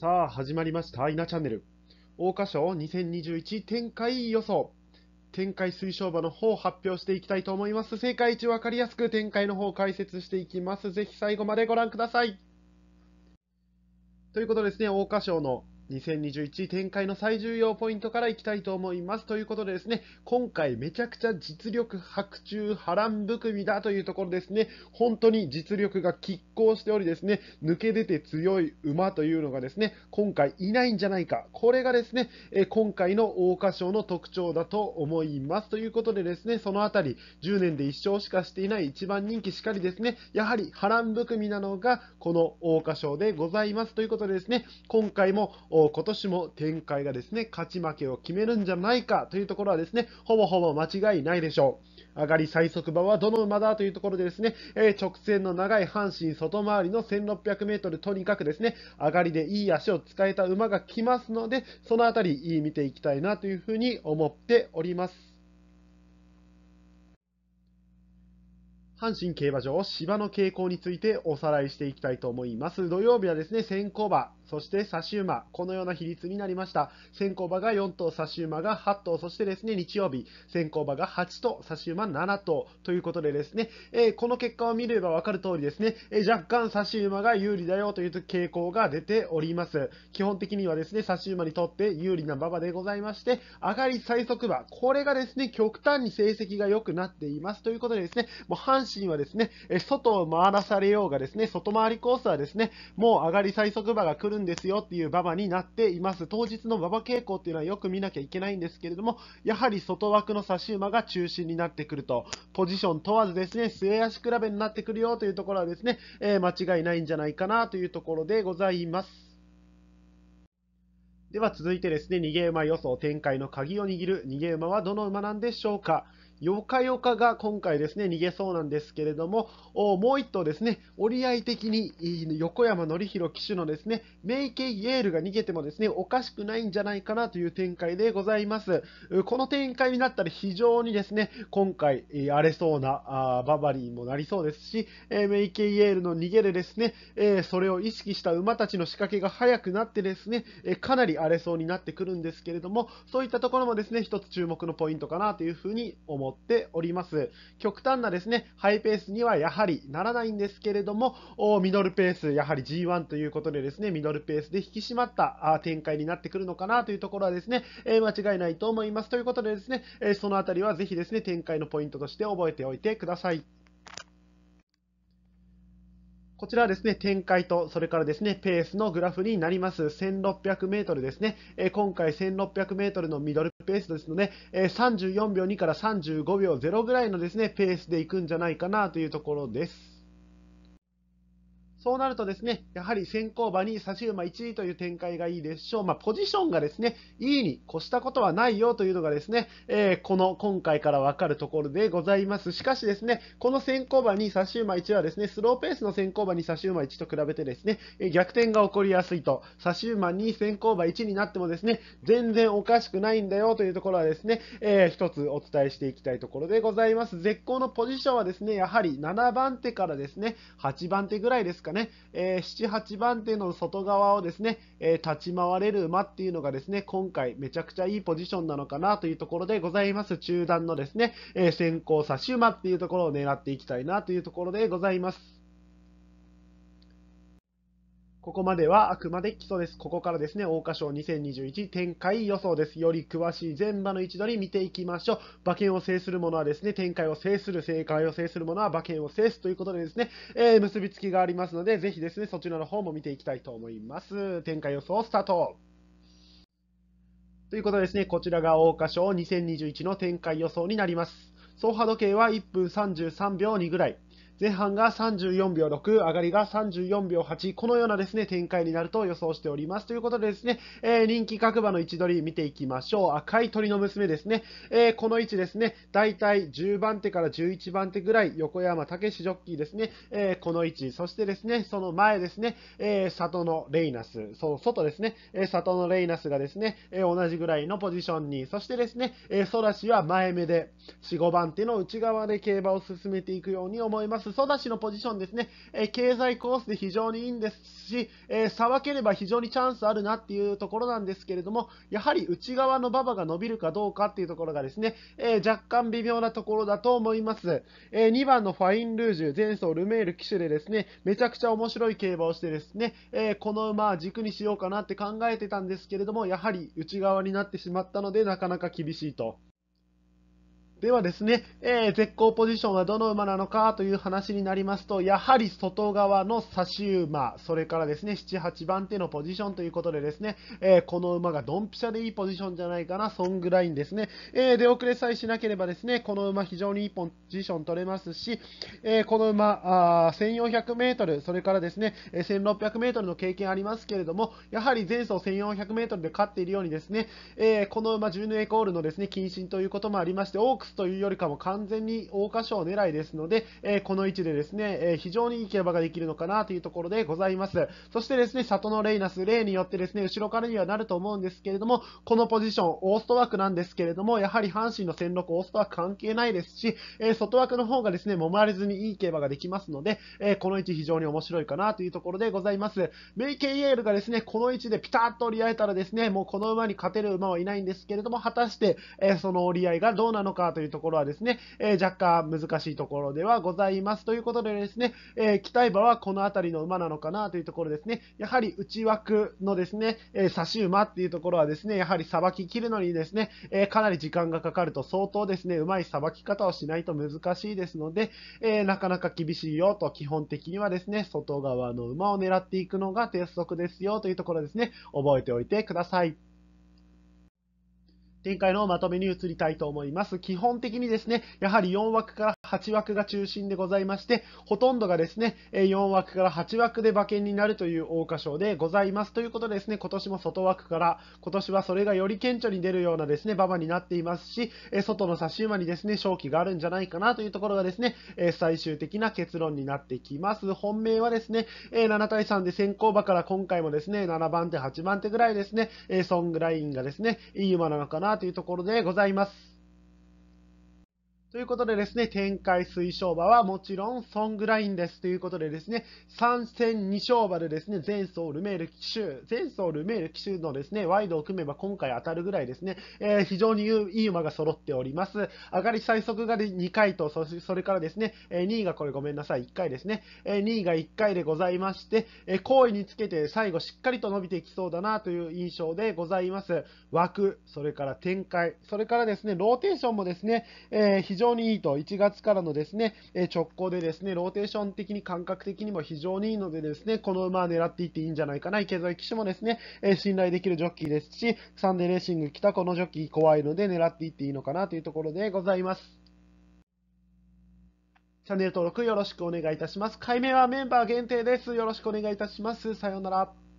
さあ始まりました「稲チャンネル」桜花賞2021展開予想展開推奨馬の方を発表していきたいと思います正解1分かりやすく展開の方を解説していきますぜひ最後までご覧くださいということですね桜花賞の2021展開の最重要ポイントからいきたいと思います。ということでですね、今回めちゃくちゃ実力白昼波乱含みだというところですね、本当に実力が拮抗しておりですね、抜け出て強い馬というのがですね、今回いないんじゃないか。これがですね、え今回の桜花賞の特徴だと思います。ということでですね、そのあたり、10年で1勝しかしていない一番人気しかりですね、やはり波乱含みなのがこの桜花賞でございます。ということでですね、今回も今年も展開がですね、勝ち負けを決めるんじゃないかというところはですね、ほぼほぼ間違いないでしょう。上がり最速馬はどの馬だというところでですね、えー、直線の長い阪神外回りの 1600m とにかくですね、上がりでいい足を使えた馬が来ますので、そのあたり見ていきたいなというふうに思っております。阪神競馬場芝の傾向についておさらいしていきたいと思います。土曜日はですね、先行馬、そして差し馬、このような比率になりました。先行馬が4頭、差し馬が8頭、そしてですね、日曜日、先行馬が8頭、差し馬7頭ということでですね、えー、この結果を見ればわかる通りですね、えー、若干差し馬が有利だよという傾向が出ております。基本的にはですね、差し馬にとって有利な馬場でございまして、上がり最速馬、これがですね、極端に成績が良くなっていますということでですね、もう阪神はですね、えー、外を回らされようがですね、外回りコースはですね、もう上がり最速馬が来るんですよっていう馬場になっています。当日の馬場傾向っていうのはよく見なきゃいけないんですけれども、やはり外枠の差し馬が中心になってくると、ポジション問わずですね、末足比べになってくるよというところはですね、えー、間違いないんじゃないかなというところでございます。では続いてですね、逃げ馬予想展開の鍵を握る逃げ馬はどの馬なんでしょうか。ヨカヨカが今回ですね、逃げそうなんですけれども、もう一頭ですね、折り合い的に横山典弘騎手のですね、メイケイエールが逃げてもですね、おかしくないんじゃないかなという展開でございます。この展開になったら非常にですね、今回荒れそうなあババリーもなりそうですし、メイケイエールの逃げでですね、それを意識した馬たちの仕掛けが早くなってですね、かなり荒れそうになってくるんですけれども、そういったところもですね、一つ注目のポイントかなというふうに思っております。極端なですね、ハイペースにはやはりならないんですけれども、ミドルペース、やはり G1 ということでですね、ミドルペースで引き締まった展開になってくるのかなというところはですね、え間違いないと思います。ということでですね、えそのあたりはぜひですね、展開のポイントとして覚えておいてください。こちらはですね、展開と、それからですね、ペースのグラフになります。1600メートルですね。えー、今回1600メートルのミドルペースですので、えー、34秒2から35秒0ぐらいのですね、ペースでいくんじゃないかなというところです。そうなるとですね、やはり先行馬に差し馬1位という展開がいいでしょう。まあ、ポジションがですね、E に越したことはないよというのがですね、えー、この今回からわかるところでございます。しかしですね、この先行馬に差し馬1はですね、スローペースの先行馬に差し馬1と比べてですね、逆転が起こりやすいと、差し馬に先行馬1になってもですね、全然おかしくないんだよというところはですね、えー、一つお伝えしていきたいところでございます。絶好のポジションはですね、やはり7番手からですね、8番手ぐらいですかかね、えー、7、8番手の外側をですね、えー、立ち回れる馬っていうのがですね、今回めちゃくちゃいいポジションなのかなというところでございます。中段のですね、え先行差し馬っていうところを狙っていきたいなというところでございます。ここまではあくまで基礎です。ここからですね、桜花賞2021展開予想です。より詳しい前場の位置取り見ていきましょう。馬券を制する者はですね、展開を制する、正解を制する者は馬券を制すということでですね、えー、結びつきがありますので、ぜひですね、そちらの方も見ていきたいと思います。展開予想スタート。ということでですね、こちらが桜花賞2021の展開予想になります。走破時計は1分33秒2ぐらい。前半が34秒6、上がりが34秒8、このようなですね、展開になると予想しております。ということでですね、えー、人気各馬の位置取り見ていきましょう。赤い鳥の娘ですね。えー、この位置ですね、大体10番手から11番手ぐらい、横山武史ジョッキーですね、えー、この位置、そしてですね、その前ですね、え里のレイナス、そう、外ですね、え里のレイナスがですね、え同じぐらいのポジションに、そしてですね、えー、ソラシは前目で、4、5番手の内側で競馬を進めていくように思います。裾出しのポジションですね、え経済コースで非常にいいんですし、えー、さばければ非常にチャンスあるなっていうところなんですけれども、やはり内側の馬場が伸びるかどうかっていうところがですね、えー、若干微妙なところだと思います。えー、2番のファインルージュ、前走ルメール騎手でですね、めちゃくちゃ面白い競馬をしてですね、えこの馬軸にしようかなって考えてたんですけれども、やはり内側になってしまったので、なかなか厳しいと。ではですね、えー、絶好ポジションはどの馬なのかという話になりますと、やはり外側の差し馬、それからですね、7、8番手のポジションということでですね、えー、この馬がドンピシャでいいポジションじゃないかな、ソングラインですね。えー、出遅れさえしなければですね、この馬非常にいいポジション取れますし、えこの馬、1400メートル、それからですね、1600メートルの経験ありますけれども、やはり前走1400メートルで勝っているようにですね、えこの馬1ヌエコールのですね、謹慎ということもありまして、多くというよりかも完全に桜花賞狙いですので、えー、この位置でですね、えー、非常にいい競馬ができるのかなというところでございます。そしてですね、里のレイナス、例によってですね、後ろからにはなると思うんですけれども、このポジション、オースト枠なんですけれども、やはり阪神の戦力、オースト枠関係ないですし、えー、外枠の方がですね、揉まれずにいい競馬ができますので、えー、この位置非常に面白いかなというところでございます。メイケイエールがですね、この位置でピタッと折り合えたらですね、もうこの馬に勝てる馬はいないんですけれども、果たして、えー、その折り合いがどうなのかとというところはですね、えー、若干難しいところではございます。ということでですね、えー、期待馬はこの辺りの馬なのかなというところですね、やはり内枠のですね、えー、差し馬っていうところはですね、やはりさばききるのにですね、えー、かなり時間がかかると相当ですね、うまいさばき方をしないと難しいですので、えー、なかなか厳しいよと、基本的にはですね、外側の馬を狙っていくのが鉄則ですよというところですね、覚えておいてください。展開のまとめに移りたいと思います。基本的にですね、やはり4枠から8枠が中心でございまして、ほとんどがですね、4枠から8枠で馬券になるという桜花賞でございます。ということでですね、今年も外枠から、今年はそれがより顕著に出るようなですね、馬場になっていますし、外の差し馬にですね、勝機があるんじゃないかなというところがですね、最終的な結論になってきます。本命はですね、7対3で先行馬から今回もですね、7番手、8番手ぐらいですね、ソングラインがですね、いい馬なのかなというところでございます。ということでですね、展開推奨馬はもちろんソングラインです。ということでですね、3戦2勝馬でですね、前走ルメール騎手、前走ルメール騎手のですね、ワイドを組めば今回当たるぐらいですね、えー、非常にいい馬が揃っております。上がり最速が2回と、それからですね、2位がこれごめんなさい、1回ですね、2位が1回でございまして、好位につけて最後しっかりと伸びていきそうだなという印象でございます。枠、それから展開、それからですね、ローテーションもですね、えー常にいいと、1月からのですね、え直行でですね、ローテーション的に感覚的にも非常にいいのでですね、この馬は狙っていっていいんじゃないかな。池添騎手もですね、え信頼できるジョッキーですし、サンデーレーシング来たこのジョッキー怖いので狙っていっていいのかなというところでございます。チャンネル登録よろしくお願いいたします。解明はメンバー限定です。よろしくお願いいたします。さようなら。